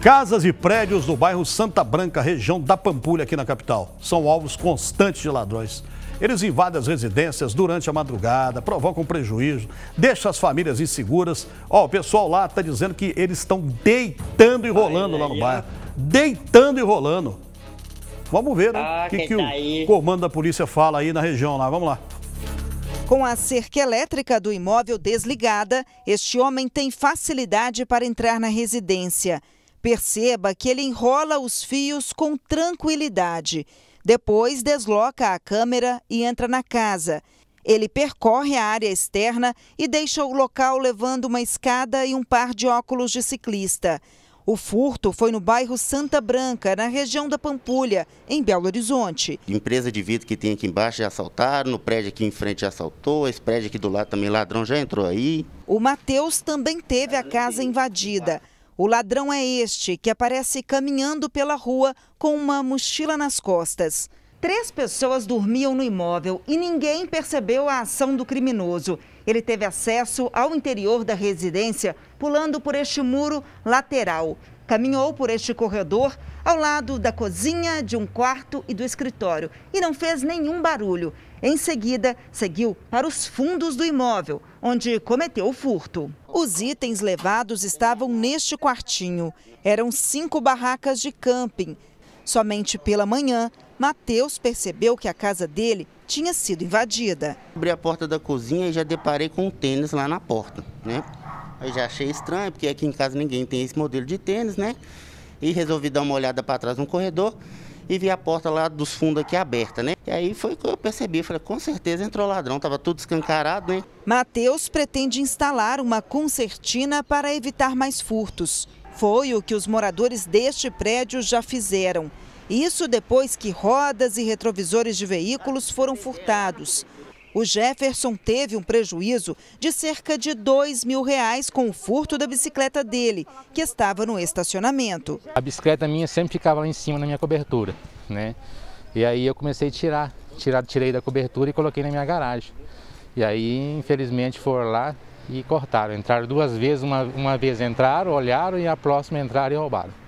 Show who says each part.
Speaker 1: Casas e prédios do bairro Santa Branca, região da Pampulha, aqui na capital, são alvos constantes de ladrões. Eles invadem as residências durante a madrugada, provocam prejuízo, deixam as famílias inseguras. Ó, o pessoal lá está dizendo que eles estão deitando e rolando lá no bairro. Deitando e rolando. Vamos ver, né? Ah, o que, que tá o aí. comando da polícia fala aí na região lá. Vamos lá.
Speaker 2: Com a cerca elétrica do imóvel desligada, este homem tem facilidade para entrar na residência. Perceba que ele enrola os fios com tranquilidade. Depois desloca a câmera e entra na casa. Ele percorre a área externa e deixa o local levando uma escada e um par de óculos de ciclista. O furto foi no bairro Santa Branca, na região da Pampulha, em Belo Horizonte.
Speaker 3: Empresa de vidro que tem aqui embaixo já assaltaram, no prédio aqui em frente já assaltou, esse prédio aqui do lado também ladrão já entrou aí.
Speaker 2: O Matheus também teve a casa invadida. O ladrão é este, que aparece caminhando pela rua com uma mochila nas costas. Três pessoas dormiam no imóvel e ninguém percebeu a ação do criminoso. Ele teve acesso ao interior da residência pulando por este muro lateral. Caminhou por este corredor ao lado da cozinha, de um quarto e do escritório e não fez nenhum barulho. Em seguida, seguiu para os fundos do imóvel, onde cometeu o furto. Os itens levados estavam neste quartinho. Eram cinco barracas de camping. Somente pela manhã, Matheus percebeu que a casa dele tinha sido invadida.
Speaker 3: Abri a porta da cozinha e já deparei com um tênis lá na porta, né? Aí já achei estranho, porque aqui em casa ninguém tem esse modelo de tênis, né? E resolvi dar uma olhada para trás no corredor e vi a porta lá dos fundos aqui aberta, né? E aí foi que eu percebi, falei, com certeza entrou ladrão, estava tudo escancarado, né?
Speaker 2: Matheus pretende instalar uma concertina para evitar mais furtos. Foi o que os moradores deste prédio já fizeram. Isso depois que rodas e retrovisores de veículos foram furtados. O Jefferson teve um prejuízo de cerca de 2 mil reais com o furto da bicicleta dele, que estava no estacionamento.
Speaker 3: A bicicleta minha sempre ficava lá em cima na minha cobertura, né? E aí eu comecei a tirar, tirar tirei da cobertura e coloquei na minha garagem. E aí, infelizmente, foram lá e cortaram. Entraram duas vezes, uma, uma vez entraram, olharam e a próxima entraram e roubaram.